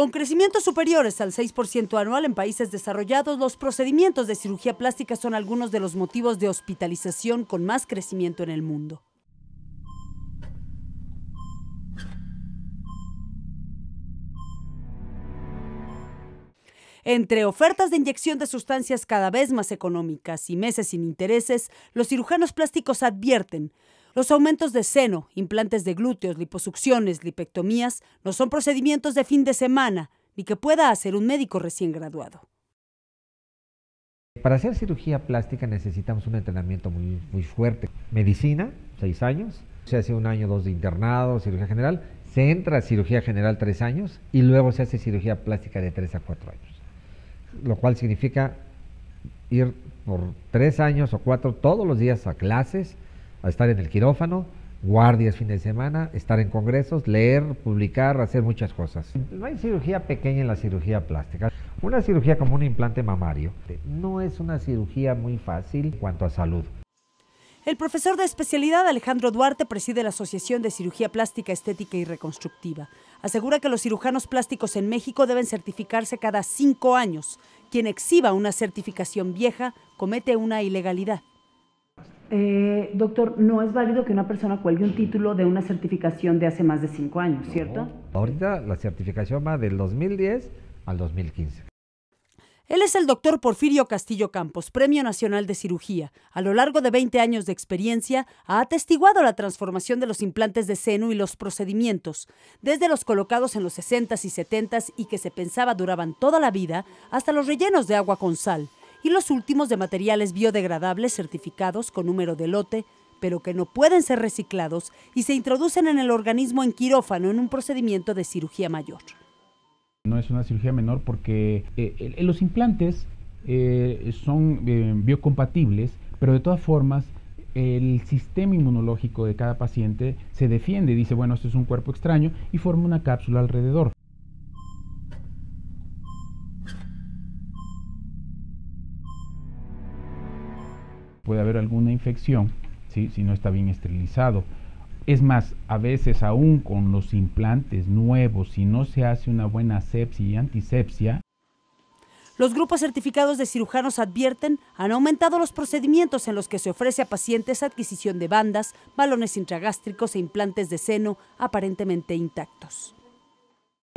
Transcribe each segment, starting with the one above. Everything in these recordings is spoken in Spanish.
Con crecimientos superiores al 6% anual en países desarrollados, los procedimientos de cirugía plástica son algunos de los motivos de hospitalización con más crecimiento en el mundo. Entre ofertas de inyección de sustancias cada vez más económicas y meses sin intereses, los cirujanos plásticos advierten, los aumentos de seno, implantes de glúteos, liposucciones, lipectomías no son procedimientos de fin de semana ni que pueda hacer un médico recién graduado. Para hacer cirugía plástica necesitamos un entrenamiento muy, muy fuerte. Medicina, seis años, se hace un año dos de internado, cirugía general, se entra a cirugía general tres años y luego se hace cirugía plástica de tres a cuatro años. Lo cual significa ir por tres años o cuatro todos los días a clases, a estar en el quirófano, guardias fin de semana, estar en congresos, leer, publicar, hacer muchas cosas. No hay cirugía pequeña en la cirugía plástica. Una cirugía como un implante mamario eh, no es una cirugía muy fácil en cuanto a salud. El profesor de especialidad Alejandro Duarte preside la Asociación de Cirugía Plástica Estética y Reconstructiva. Asegura que los cirujanos plásticos en México deben certificarse cada cinco años. Quien exhiba una certificación vieja comete una ilegalidad. Eh, doctor, no es válido que una persona cuelgue un título de una certificación de hace más de cinco años, ¿cierto? Ahorita la certificación va del 2010 al 2015. Él es el doctor Porfirio Castillo Campos, Premio Nacional de Cirugía. A lo largo de 20 años de experiencia, ha atestiguado la transformación de los implantes de seno y los procedimientos, desde los colocados en los 60s y 70s y que se pensaba duraban toda la vida, hasta los rellenos de agua con sal y los últimos de materiales biodegradables certificados con número de lote, pero que no pueden ser reciclados y se introducen en el organismo en quirófano en un procedimiento de cirugía mayor. No es una cirugía menor porque eh, los implantes eh, son eh, biocompatibles, pero de todas formas el sistema inmunológico de cada paciente se defiende, dice, bueno, este es un cuerpo extraño y forma una cápsula alrededor. puede haber alguna infección si no está bien esterilizado. Es más, a veces aún con los implantes nuevos, si no se hace una buena sepsia y antisepsia, los grupos certificados de cirujanos advierten han aumentado los procedimientos en los que se ofrece a pacientes adquisición de bandas, balones intragástricos e implantes de seno aparentemente intactos.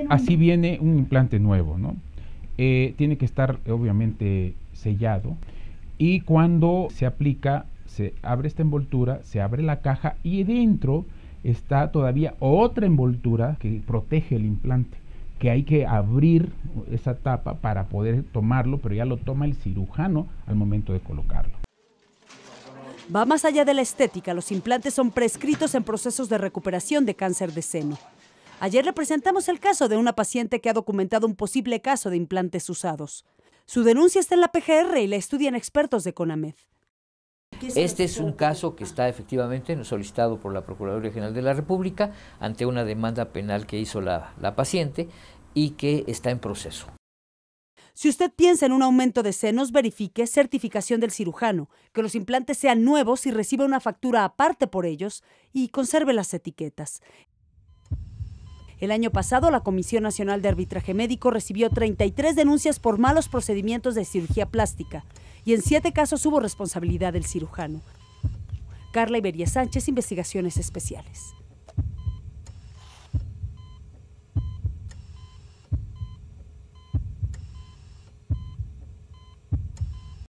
Así viene un implante nuevo, ¿no? Eh, tiene que estar obviamente sellado y cuando se aplica se abre esta envoltura, se abre la caja y dentro está todavía otra envoltura que protege el implante, que hay que abrir esa tapa para poder tomarlo, pero ya lo toma el cirujano al momento de colocarlo. Va más allá de la estética, los implantes son prescritos en procesos de recuperación de cáncer de seno. Ayer representamos el caso de una paciente que ha documentado un posible caso de implantes usados. Su denuncia está en la PGR y la estudian expertos de CONAMED. Este es un caso que está efectivamente solicitado por la Procuraduría General de la República ante una demanda penal que hizo la, la paciente y que está en proceso. Si usted piensa en un aumento de senos, verifique certificación del cirujano, que los implantes sean nuevos y reciba una factura aparte por ellos y conserve las etiquetas. El año pasado, la Comisión Nacional de Arbitraje Médico recibió 33 denuncias por malos procedimientos de cirugía plástica y en siete casos hubo responsabilidad del cirujano. Carla Iberia Sánchez, Investigaciones Especiales.